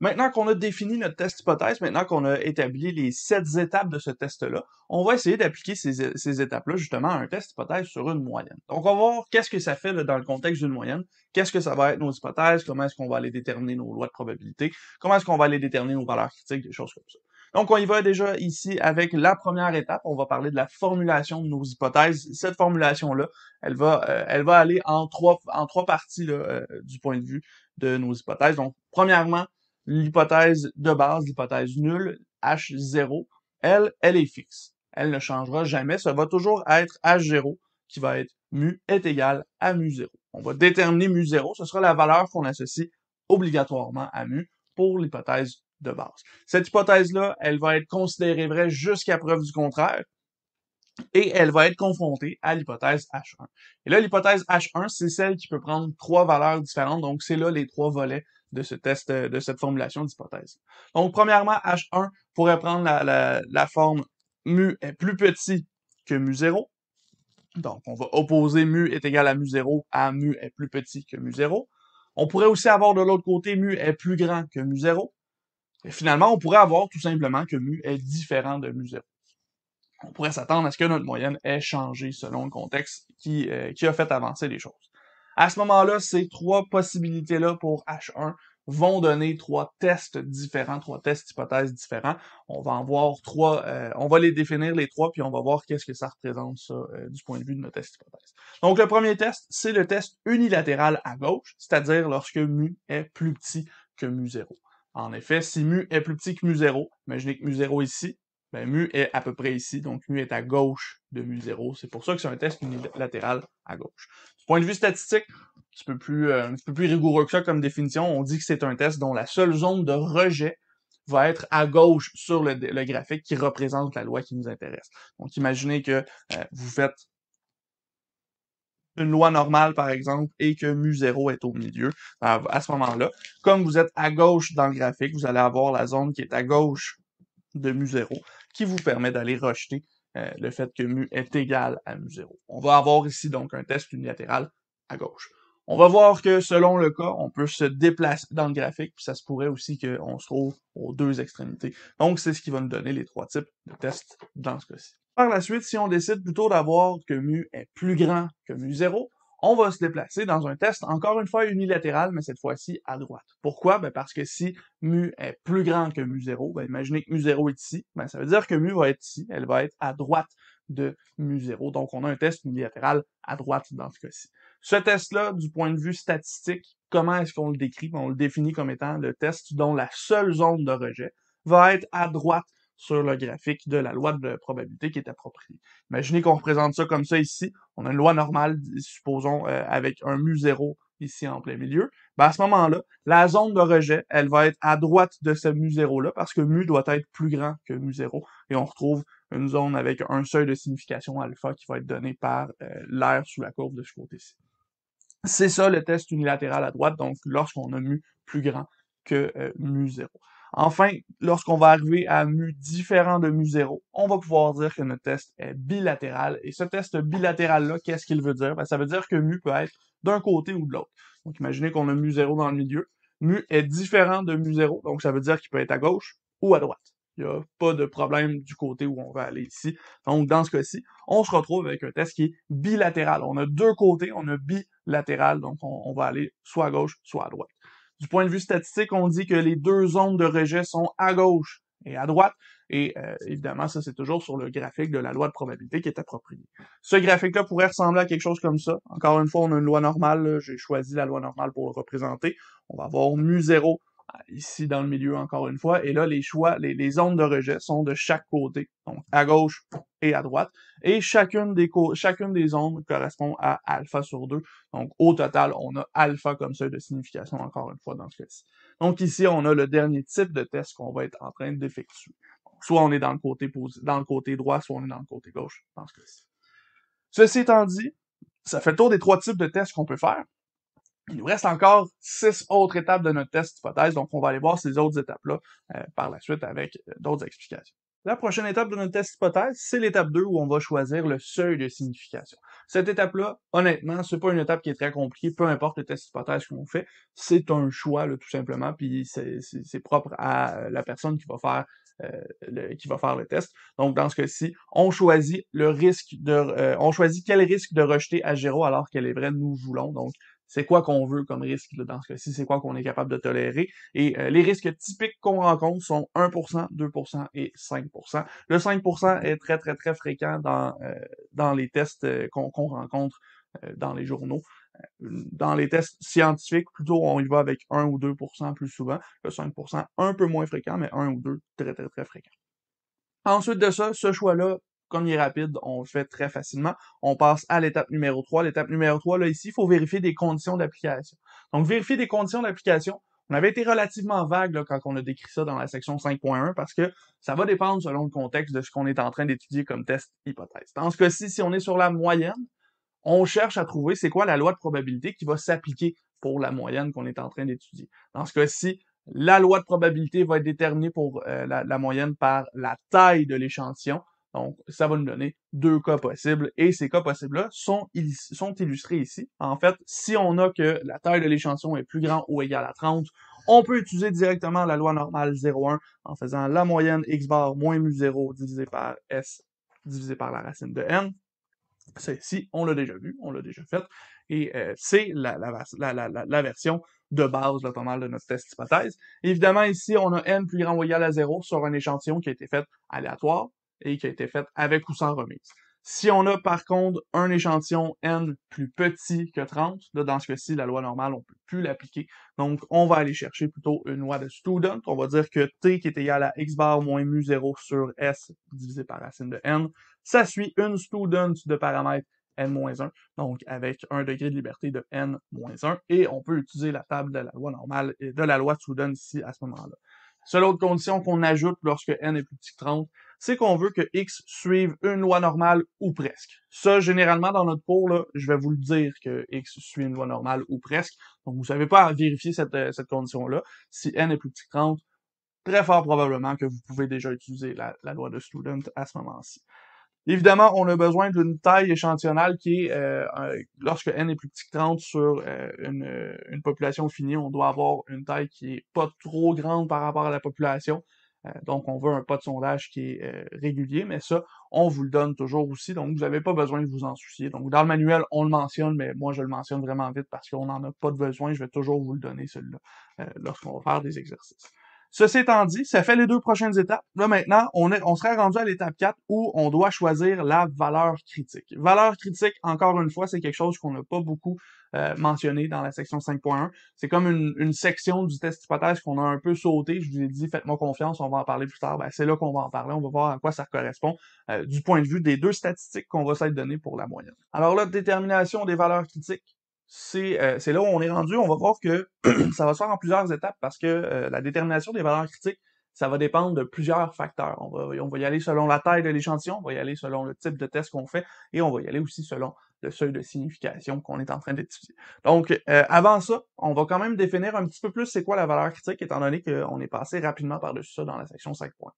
Maintenant qu'on a défini notre test hypothèse, maintenant qu'on a établi les sept étapes de ce test-là, on va essayer d'appliquer ces, ces étapes-là justement à un test hypothèse sur une moyenne. Donc, on va voir qu'est-ce que ça fait dans le contexte d'une moyenne, qu'est-ce que ça va être nos hypothèses, comment est-ce qu'on va aller déterminer nos lois de probabilité, comment est-ce qu'on va aller déterminer nos valeurs critiques, des choses comme ça. Donc, on y va déjà ici avec la première étape. On va parler de la formulation de nos hypothèses. Cette formulation-là, elle va, euh, elle va aller en trois, en trois parties euh, du point de vue de nos hypothèses. Donc, premièrement, l'hypothèse de base, l'hypothèse nulle, H0, elle, elle est fixe. Elle ne changera jamais. Ça va toujours être H0 qui va être mu est égal à mu0. On va déterminer mu0. Ce sera la valeur qu'on associe obligatoirement à mu pour l'hypothèse de base. Cette hypothèse-là, elle va être considérée vraie jusqu'à preuve du contraire et elle va être confrontée à l'hypothèse H1. Et là, l'hypothèse H1, c'est celle qui peut prendre trois valeurs différentes, donc c'est là les trois volets de ce test, euh, de cette formulation d'hypothèse. Donc, premièrement, H1 pourrait prendre la, forme mu est plus petit que mu0. Donc, on va opposer mu est égal à mu0 à mu est plus petit que mu0. On pourrait aussi avoir de l'autre côté mu est plus grand que mu0. Et finalement, on pourrait avoir tout simplement que mu est différent de mu0. On pourrait s'attendre à ce que notre moyenne ait changé selon le contexte qui, euh, qui a fait avancer les choses. À ce moment-là, ces trois possibilités-là pour H1 vont donner trois tests différents, trois tests hypothèses différents. On va en voir trois, euh, on va les définir les trois, puis on va voir qu'est-ce que ça représente ça euh, du point de vue de nos tests hypothèses. Donc le premier test, c'est le test unilatéral à gauche, c'est-à-dire lorsque mu est plus petit que mu 0. En effet, si mu est plus petit que mu 0, imaginez que mu 0 ici, ben, mu est à peu près ici, donc mu est à gauche de mu 0. C'est pour ça que c'est un test unilatéral à gauche. Du point de vue statistique, plus, un euh, petit peu plus rigoureux que ça comme définition. On dit que c'est un test dont la seule zone de rejet va être à gauche sur le, graphique qui représente la loi qui nous intéresse. Donc, imaginez que euh, vous faites une loi normale, par exemple, et que mu0 est au milieu, à ce moment-là, comme vous êtes à gauche dans le graphique, vous allez avoir la zone qui est à gauche de mu0, qui vous permet d'aller rejeter euh, le fait que mu est égal à mu0. On va avoir ici donc un test unilatéral à gauche. On va voir que selon le cas, on peut se déplacer dans le graphique, puis ça se pourrait aussi qu'on se trouve aux deux extrémités. Donc, c'est ce qui va nous donner les trois types de tests dans ce cas-ci. Par la suite, si on décide plutôt d'avoir que mu est plus grand que mu 0, on va se déplacer dans un test, encore une fois unilatéral, mais cette fois-ci à droite. Pourquoi? Ben parce que si mu est plus grand que mu0, ben imaginez que mu0 est ici, ben ça veut dire que mu va être ici, elle va être à droite de mu 0. Donc, on a un test unilatéral à droite dans ce cas-ci. Ce test-là, du point de vue statistique, comment est-ce qu'on le décrit? Ben, on le définit comme étant le test dont la seule zone de rejet va être à droite sur le graphique de la loi de probabilité qui est appropriée. Imaginez qu'on représente ça comme ça ici. On a une loi normale, supposons, euh, avec un mu 0 ici en plein milieu. Ben à ce moment-là, la zone de rejet, elle va être à droite de ce mu 0 là parce que mu doit être plus grand que mu 0 et on retrouve une zone avec un seuil de signification alpha qui va être donné par euh, l'air sous la courbe de ce côté-ci. C'est ça le test unilatéral à droite, donc lorsqu'on a mu plus grand que euh, mu 0. Enfin, lorsqu'on va arriver à mu différent de mu 0, on va pouvoir dire que notre test est bilatéral. Et ce test bilatéral-là, qu'est-ce qu'il veut dire? Ben, ça veut dire que mu peut être d'un côté ou de l'autre. Donc imaginez qu'on a mu zéro dans le milieu. Mu est différent de mu 0, donc ça veut dire qu'il peut être à gauche ou à droite. Il n'y a pas de problème du côté où on va aller ici. Donc, dans ce cas-ci, on se retrouve avec un test qui est bilatéral. On a deux côtés, on a bilatéral, donc on, va aller soit à gauche, soit à droite. Du point de vue statistique, on dit que les deux zones de rejet sont à gauche et à droite. Et euh, évidemment, ça, c'est toujours sur le graphique de la loi de probabilité qui est approprié. Ce graphique-là pourrait ressembler à quelque chose comme ça. Encore une fois, on a une loi normale. J'ai choisi la loi normale pour le représenter. On va avoir mu0 ici dans le milieu encore une fois. Et là, les choix, les, les zones de rejet sont de chaque côté, donc à gauche et à droite. Et chacune des, chacune des ondes correspond à alpha sur 2. Donc au total, on a alpha comme seuil de signification encore une fois dans ce cas-ci. Donc ici, on a le dernier type de test qu'on va être en train d'effectuer. Soit on est dans le, côté dans le côté droit, soit on est dans le côté gauche dans ce cas-ci. Ceci étant dit, ça fait le tour des trois types de tests qu'on peut faire. Il nous reste encore six autres étapes de notre test hypothèse, donc on va aller voir ces autres étapes-là euh, par la suite avec euh, d'autres explications. La prochaine étape de notre test hypothèse, c'est l'étape 2 où on va choisir le seuil de signification. Cette étape-là, honnêtement, c'est pas une étape qui est très compliquée, peu importe le test hypothèse qu'on fait, c'est un choix tout simplement, puis c'est propre à euh, la personne qui va faire le, qui va faire le test. Donc dans ce cas-ci, on choisit le risque de, on choisit quel risque de rejeter à zéro alors qu'elle est vraie nous voulons. Donc c'est quoi qu'on veut comme risque là, dans ce cas-ci, c'est quoi qu'on est capable de tolérer. Et euh, les risques typiques qu'on rencontre sont 1%, 2% et 5%. Le 5% est très, très, très fréquent dans, euh, dans les tests euh, qu'on rencontre dans les journaux. Dans les tests scientifiques, plutôt on y va avec 1 ou 2 plus souvent. Le 5 un peu moins fréquent, mais 1 ou 2 très, très, très fréquent. Ensuite de ça, ce choix-là comme il est rapide, on le fait très facilement. On passe à l'étape numéro 3. L'étape numéro 3, là, ici, il faut vérifier des conditions d'application. Donc, vérifier des conditions d'application. On avait été relativement vague là, quand on a décrit ça dans la section 5.1 parce que ça va dépendre selon le contexte de ce qu'on est en train d'étudier comme test hypothèse. Dans ce cas-ci, si on est sur la moyenne, on cherche à trouver c'est quoi la loi de probabilité qui va s'appliquer pour la moyenne qu'on est en train d'étudier. Dans ce cas-ci, la loi de probabilité va être déterminée pour euh, la moyenne par la taille de l'échantillon. Donc, ça va nous donner deux cas possibles et ces cas possibles-là sont, sont illustrés ici. En fait, si on a que la taille de l'échantillon est plus grand ou égale à 30, on peut utiliser directement la loi normale 0,1 en faisant la moyenne x bar moins mu 0 divisé par s divisé par la racine de n. Ça ici, on l'a déjà vu, on l'a déjà fait. et euh, c'est la, la, version de base là, de notre test hypothèse. Évidemment, ici, on a n plus grand ou égal à 0 sur un échantillon qui a été fait aléatoire et qui a été faite avec ou sans remise. Si on a par contre un échantillon n plus petit que 30, dans ce cas-ci, la loi normale, on ne peut plus l'appliquer. Donc, on va aller chercher plutôt une loi de student. On va dire que t qui est égal à x bar moins mu 0 sur s divisé par racine de n, ça suit une student de paramètre n-1, moins donc avec un degré de liberté de n-1, moins et on peut utiliser la table de la loi normale et de la loi de Student ici à ce moment-là. Seule autre condition qu'on ajoute lorsque n est plus petit que 30, c'est qu'on veut que X suive une loi normale ou presque. Ça, généralement, dans notre cours, là, je vais vous le dire que X suit une loi normale ou presque. Donc, vous savez pas à vérifier cette, euh, cette condition-là. Si N est plus petit que 30, très fort probablement que vous pouvez déjà utiliser la, loi de Student à ce moment-ci. Évidemment, on a besoin d'une taille échantillonnale qui est, euh, lorsque n est plus petit que 30 sur euh, une, une, population finie, on doit avoir une taille qui est pas trop grande par rapport à la population, euh, donc, on veut un pas de sondage qui est euh, régulier, mais ça, on vous le donne toujours aussi. Donc, vous n'avez pas besoin de vous en soucier. Donc, dans le manuel, on le mentionne, mais moi, je le mentionne vraiment vite parce qu'on n'en a pas de besoin. Je vais toujours vous le donner, celui-là, euh, lorsqu'on va faire des exercices. Ceci étant dit, ça fait les deux prochaines étapes. Là, maintenant, on, est, on serait rendu à l'étape 4 où on doit choisir la valeur critique. Valeur critique, encore une fois, c'est quelque chose qu'on n'a pas beaucoup euh, mentionné dans la section 5.1. C'est comme une, section du test hypothèse qu'on a un peu sauté. Je vous ai dit, faites-moi confiance, on va en parler plus tard. Ben, c'est là qu'on va en parler. On va voir à quoi ça correspond euh, du point de vue des deux statistiques qu'on va s'être données pour la moyenne. Alors là, détermination des valeurs critiques. Euh, c'est là où on est rendu. On va voir que ça va se faire en plusieurs étapes parce que euh, la détermination des valeurs critiques, ça va dépendre de plusieurs facteurs. On va, y aller selon la taille de l'échantillon, on va y aller selon le type de test qu'on fait et on va y aller aussi selon le seuil de signification qu'on est en train d'étudier. Donc, euh, avant ça, on va quand même définir un petit peu plus c'est quoi la valeur critique, étant donné qu'on est passé rapidement par-dessus ça dans la section 5 points.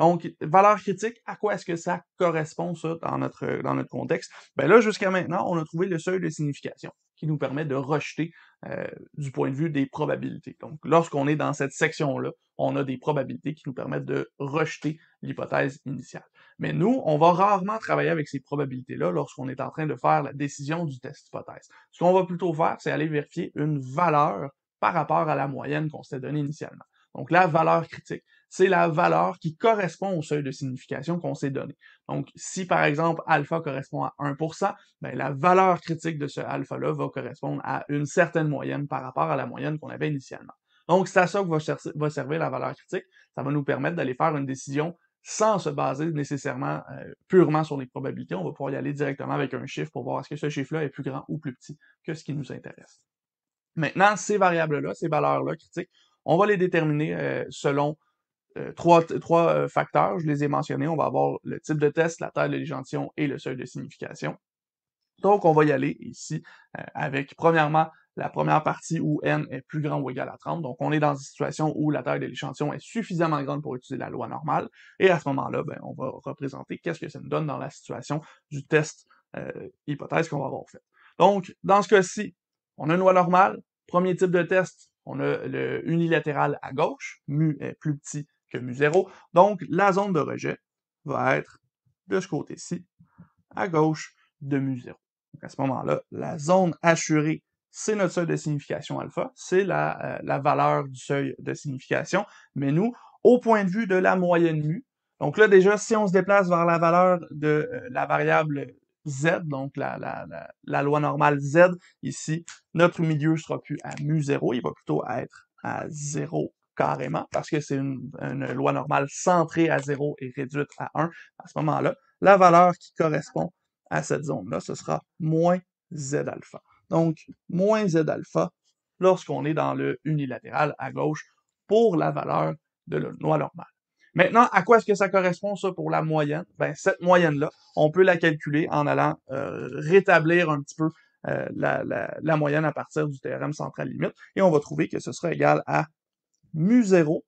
Donc, valeur critique, à quoi est-ce que ça correspond, ça, dans notre, dans notre contexte? Ben là, jusqu'à maintenant, on a trouvé le seuil de signification qui nous permet de rejeter euh, du point de vue des probabilités. Donc, lorsqu'on est dans cette section-là, on a des probabilités qui nous permettent de rejeter l'hypothèse initiale. Mais nous, on va rarement travailler avec ces probabilités-là lorsqu'on est en train de faire la décision du test hypothèse. Ce qu'on va plutôt faire, c'est aller vérifier une valeur par rapport à la moyenne qu'on s'était donnée initialement. Donc, la valeur critique, c'est la valeur qui correspond au seuil de signification qu'on s'est donné. Donc, si par exemple alpha correspond à 1%, ben la valeur critique de ce alpha-là va correspondre à une certaine moyenne par rapport à la moyenne qu'on avait initialement. Donc, c'est à ça que va, servir la valeur critique. Ça va nous permettre d'aller faire une décision sans se baser nécessairement euh, purement sur les probabilités. On va pouvoir y aller directement avec un chiffre pour voir est-ce que ce chiffre-là est plus grand ou plus petit que ce qui nous intéresse. Maintenant, ces variables-là, ces valeurs-là critiques, on va les déterminer euh, selon euh, trois, trois euh, facteurs, je les ai mentionnés. On va avoir le type de test, la taille de l'échantillon et le seuil de signification. Donc, on va y aller ici euh, avec, premièrement, la première partie où n est plus grand ou égal à 30. Donc, on est dans une situation où la taille de l'échantillon est suffisamment grande pour utiliser la loi normale. Et à ce moment-là, ben, on va représenter qu'est-ce que ça nous donne dans la situation du test hypothèse qu'on va avoir fait. Donc, dans ce cas-ci, on a une loi normale. Premier type de test, on a le unilatéral à gauche, mu est plus petit que mu 0. Donc, la zone de rejet va être de ce côté-ci, à gauche de mu 0. Donc, à ce moment-là, la zone assurée, c'est notre seuil de signification alpha, c'est la, euh, valeur du seuil de signification, mais nous, au point de vue de la moyenne mu, donc là, déjà, si on se déplace vers la valeur de euh, la variable Z, donc la, la, loi normale Z, ici, notre milieu ne sera plus à mu0, il va plutôt être à 0 carrément, parce que c'est une, loi normale centrée à 0 et réduite à 1, à ce moment-là, la valeur qui correspond à cette zone-là, ce sera moins Z alpha. Donc, moins Z alpha lorsqu'on est dans le unilatéral à gauche pour la valeur de la loi normale. Maintenant, à quoi est-ce que ça correspond, ça, pour la moyenne? Ben, cette moyenne-là, on peut la calculer en allant euh, rétablir un petit peu euh, la, la, la, moyenne à partir du théorème central limite, et on va trouver que ce sera égal à mu0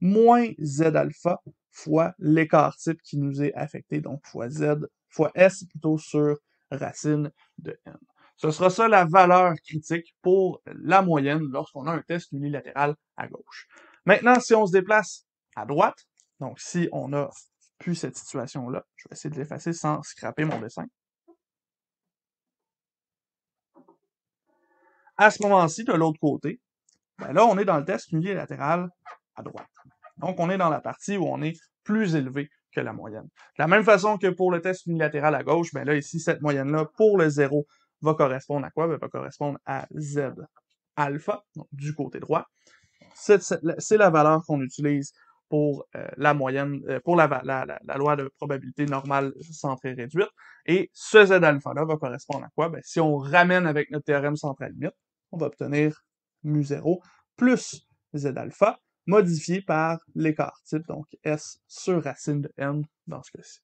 moins z alpha fois l'écart type qui nous est affecté, donc fois z, fois s plutôt sur racine de n. Ce sera ça la valeur critique pour la moyenne lorsqu'on a un test unilatéral à gauche. Maintenant, si on se déplace à droite, donc si on a plus cette situation-là, je vais essayer de l'effacer sans scraper mon dessin. À ce moment-ci, de l'autre côté, ben là, on est dans le test unilatéral à droite. Donc, on est dans la partie où on est plus élevé que la moyenne. De la même façon que pour le test unilatéral à gauche, Mais ben là, ici, cette moyenne-là, pour le 0, va correspondre à quoi? Ben, va correspondre à Z alpha, du côté droit. C'est la valeur qu'on utilise pour euh, la moyenne, euh, pour la, loi de probabilité normale centrée réduite. Et ce Z alpha-là va correspondre à quoi? Ben, si on ramène avec notre théorème central limite, on va obtenir mu0 plus z alpha, modifié par l'écart type, donc S sur racine de n dans ce cas-ci.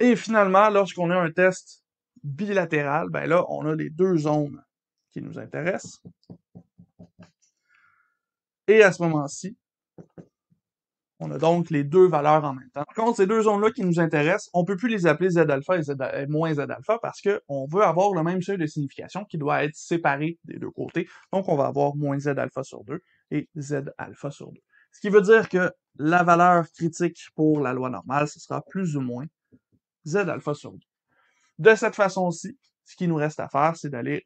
Et finalement, lorsqu'on a un test bilatéral, ben là, on a les deux zones qui nous intéressent. Et à ce moment-ci, on a donc les deux valeurs en même temps. Par contre, ces deux zones-là qui nous intéressent, on peut plus les appeler Z alpha et Z euh, moins Z alpha parce on veut avoir le même seuil de signification qui doit être séparé des deux côtés. Donc, on va avoir moins Z alpha sur 2 et Z alpha sur 2. Ce qui veut dire que la valeur critique pour la loi normale, ce sera plus ou moins Z alpha sur 2. De cette façon-ci, ce qui nous reste à faire, c'est d'aller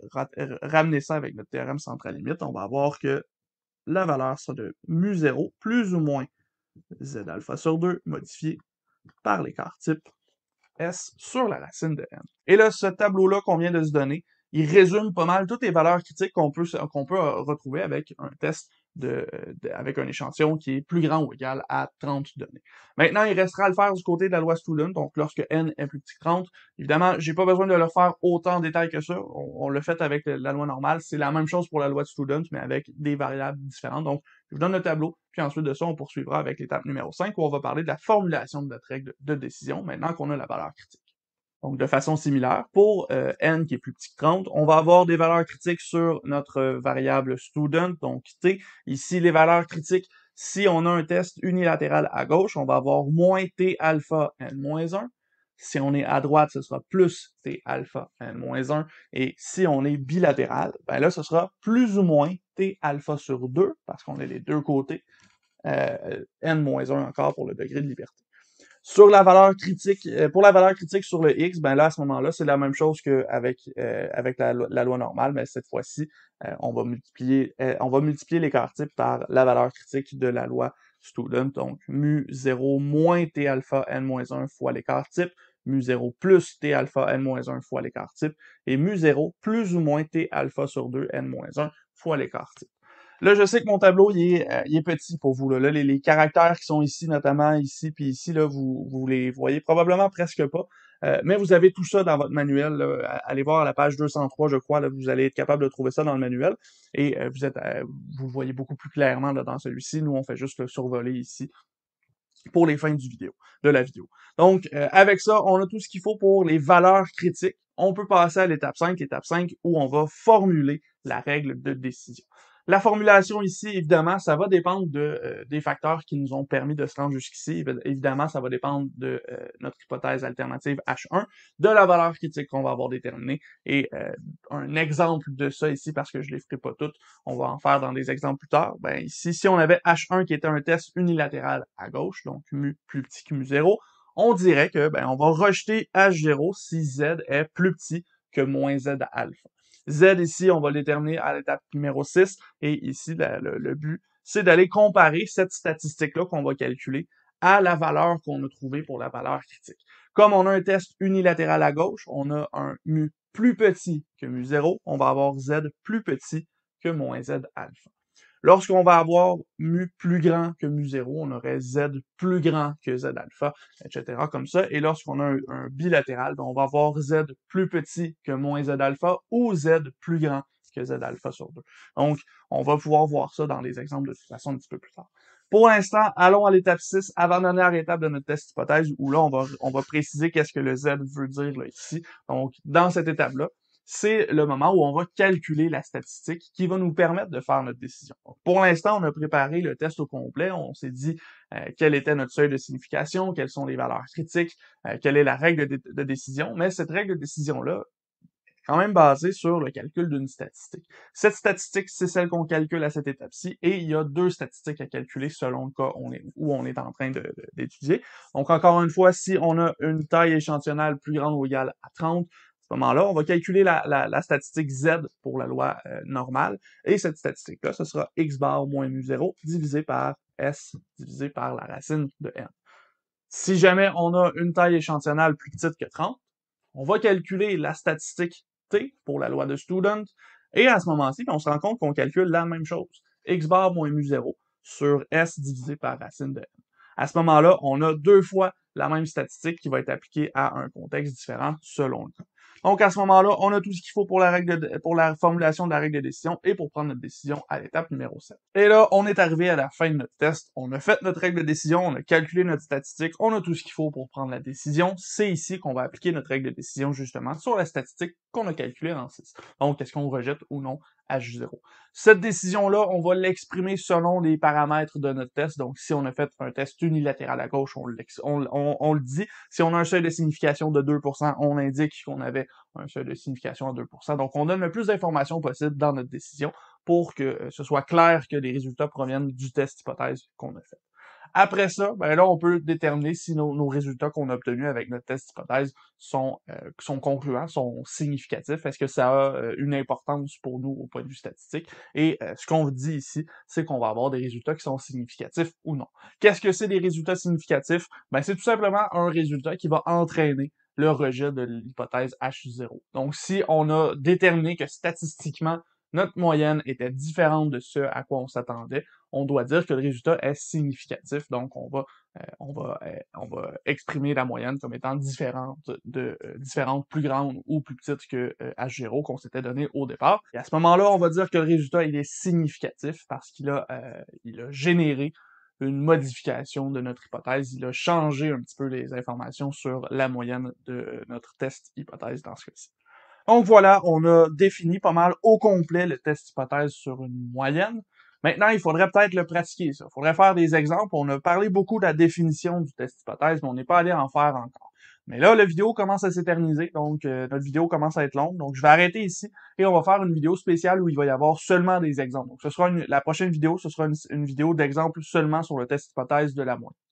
ramener ça avec notre théorème central limite. On va avoir que la valeur sera de mu0 plus ou moins z alpha sur 2 modifié par l'écart type S sur la racine de n. Et là, ce tableau-là qu'on vient de se donner, il résume pas mal toutes les valeurs critiques qu'on peut, qu'on peut euh, retrouver avec un test euh, de, avec un échantillon qui est plus grand ou égal à 30 données. Maintenant, il restera à le faire du côté de la loi Student. donc lorsque n est plus petit que 30. Évidemment, j'ai pas besoin de le faire autant en détail que ça. On, le fait avec la loi normale. C'est la même chose pour la loi Student, mais avec des variables différentes. Donc, je vous donne le tableau, puis ensuite de ça, on poursuivra avec l'étape numéro 5 où on va parler de la formulation de notre règle de décision maintenant qu'on a la valeur critique. Donc, de façon similaire, pour euh, n qui est plus petit que 30, on va avoir des valeurs critiques sur notre euh, variable student, donc t. Ici, les valeurs critiques, si on a un test unilatéral à gauche, on va avoir moins t alpha n-1. Si on est à droite, ce sera plus T alpha n 1. Et si on est bilatéral, ben là, ce sera plus ou moins T alpha sur 2, parce qu'on est les deux côtés, euh, n moins 1 encore pour le degré de liberté. Sur la valeur critique, euh, pour la valeur critique sur le x, ben là, à ce moment-là, c'est la même chose qu'avec euh, avec la, loi normale, mais cette fois-ci, on va multiplier, on va multiplier l'écart type par la valeur critique de la loi student, donc mu0 moins t alpha n-1 fois l'écart type, mu0 plus t alpha n-1 fois l'écart type, et mu0 plus ou moins t alpha sur 2 n-1 fois l'écart type. Là, je sais que mon tableau, il est, euh, petit pour vous. Là, les, caractères qui sont ici, notamment ici, puis ici, là, vous, vous les voyez probablement presque pas. Euh, mais vous avez tout ça dans votre manuel. Allez voir la page 203, je crois, là, vous allez être capable de trouver ça dans le manuel. Et euh, vous êtes, euh, vous voyez beaucoup plus clairement là, dans celui-ci. Nous, on fait juste le survoler ici pour les fins du vidéo, de la vidéo. Donc, avec ça, on a tout ce qu'il faut pour les valeurs critiques. On peut passer à l'étape 5, l'étape 5 où on va formuler la règle de décision. La formulation ici, évidemment, ça va dépendre de, euh, des facteurs qui nous ont permis de se rendre jusqu'ici. Évidemment, ça va dépendre de euh, notre hypothèse alternative H1, de la valeur critique qu'on va avoir déterminée. Et euh, un exemple de ça ici, parce que je ne les ferai pas toutes, on va en faire dans des exemples plus tard. Ben, ici, si on avait H1 qui était un test unilatéral à gauche, donc mu plus petit que mu0, on dirait que ben, on va rejeter H0 si Z est plus petit que moins Z alpha. Z ici, on va le déterminer à l'étape numéro 6. Et ici, le, but, c'est d'aller comparer cette statistique-là qu'on va calculer à la valeur qu'on a trouvée pour la valeur critique. Comme on a un test unilatéral à gauche, on a un mu plus petit que mu0, on va avoir Z plus petit que moins Z alpha. Lorsqu'on va avoir mu plus grand que mu 0, on aurait z plus grand que z alpha, etc. comme ça. Et lorsqu'on a un, bilatéral, ben, on va avoir z plus petit que moins z alpha ou z plus grand que z alpha sur 2. Donc, on va pouvoir voir ça dans les exemples de toute façon un petit peu plus tard. Pour l'instant, allons à l'étape 6, avant-dernière étape de notre test hypothèse, où là, on va, on va préciser qu'est-ce que le Z veut dire ici. Donc, dans cette étape-là, c'est le moment où on va calculer la statistique qui va nous permettre de faire notre décision. pour l'instant, on a préparé le test au complet. On s'est dit euh, quel était notre seuil de signification, quelles sont les valeurs critiques, euh, quelle est la règle de, décision. Mais cette règle de décision-là, quand même basée sur le calcul d'une statistique. Cette statistique, c'est celle qu'on calcule à cette étape-ci, et il y a deux statistiques à calculer selon le cas où on est en train d'étudier. Donc, encore une fois, si on a une taille échantillonnale plus grande ou égale à 30, ce moment-là, on va calculer la, statistique Z pour la loi euh, normale. Et cette statistique-là, ce sera x bar moins mu 0 divisé par S divisé par la racine de n. Si jamais on a une taille échantillonnale plus petite que 30, on va calculer la statistique T pour la loi de Student. Et à ce moment-ci, on se rend compte qu'on calcule la même chose. x bar moins mu 0 sur S divisé par racine de n. À ce moment-là, on a deux fois la même statistique qui va être appliquée à un contexte différent selon le cas. Donc, à ce moment-là, on a tout ce qu'il faut pour la règle pour la formulation de la règle de décision et pour prendre notre décision à l'étape numéro 7. Et là, on est arrivé à la fin de notre test. On a fait notre règle de décision, on a calculé notre statistique, on a tout ce qu'il faut pour prendre la décision. C'est ici qu'on va appliquer notre règle de décision, justement, sur la statistique qu'on a calculée dans 6. Donc, est-ce qu'on rejette ou non 0 Cette décision-là, on va l'exprimer selon les paramètres de notre test. Donc, si on a fait un test unilatéral à gauche, on, le dit. Si on a un seuil de signification de 2%, on indique qu'on avait un seuil de signification à 2%. Donc, on donne le plus d'informations possible dans notre décision pour que euh, ce soit clair que les résultats proviennent du test hypothèse qu'on a fait. Après ça, ben là, on peut déterminer si nos, résultats qu'on a obtenus avec notre test d'hypothèse sont, euh, sont concluants, sont significatifs. Est-ce que ça a euh, une importance pour nous au point de vue statistique? Et euh, ce qu'on dit ici, c'est qu'on va avoir des résultats qui sont significatifs ou non. Qu'est-ce que c'est des résultats significatifs? Ben, c'est tout simplement un résultat qui va entraîner le rejet de l'hypothèse H0. Donc, si on a déterminé que statistiquement, notre moyenne était différente de ce à quoi on s'attendait. On doit dire que le résultat est significatif, donc on va, euh, on va, euh, on va exprimer la moyenne comme étant différente de euh, différente plus grande ou plus petite que H0 qu'on s'était donné au départ. Et à ce moment-là, on va dire que le résultat il est significatif parce qu'il a, il a généré une modification de notre hypothèse. Il a changé un petit peu les informations sur la moyenne de notre test hypothèse dans ce cas-ci. Donc voilà, on a défini pas mal au complet le test hypothèse sur une moyenne. Maintenant, il faudrait peut-être le pratiquer, ça. Il faudrait faire des exemples. On a parlé beaucoup de la définition du test hypothèse, mais on n'est pas allé en faire encore. Mais là, la vidéo commence à s'éterniser, donc euh, notre vidéo commence à être longue. Donc, je vais arrêter ici et on va faire une vidéo spéciale où il va y avoir seulement des exemples. Donc, ce sera la prochaine vidéo, ce sera une, vidéo d'exemple seulement sur le test hypothèse de la moyenne.